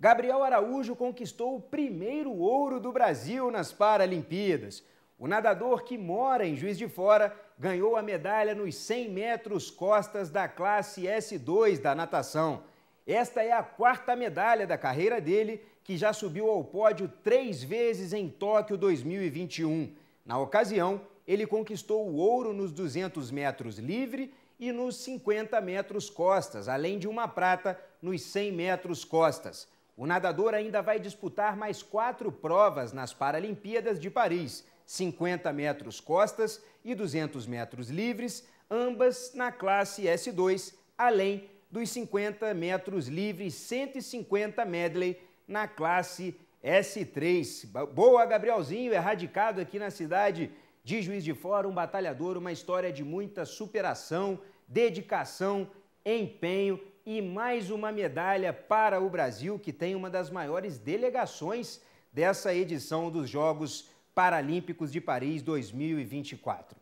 Gabriel Araújo conquistou o primeiro ouro do Brasil nas Paralimpíadas. O nadador que mora em Juiz de Fora ganhou a medalha nos 100 metros costas da classe S2 da natação. Esta é a quarta medalha da carreira dele, que já subiu ao pódio três vezes em Tóquio 2021. Na ocasião, ele conquistou o ouro nos 200 metros livre e nos 50 metros costas, além de uma prata nos 100 metros costas. O nadador ainda vai disputar mais quatro provas nas Paralimpíadas de Paris: 50 metros costas e 200 metros livres, ambas na classe S2, além dos 50 metros livres 150 medley na classe S3. Boa, Gabrielzinho, erradicado aqui na cidade de Juiz de Fora, um batalhador, uma história de muita superação, dedicação, empenho e mais uma medalha para o Brasil, que tem uma das maiores delegações dessa edição dos Jogos Paralímpicos de Paris 2024.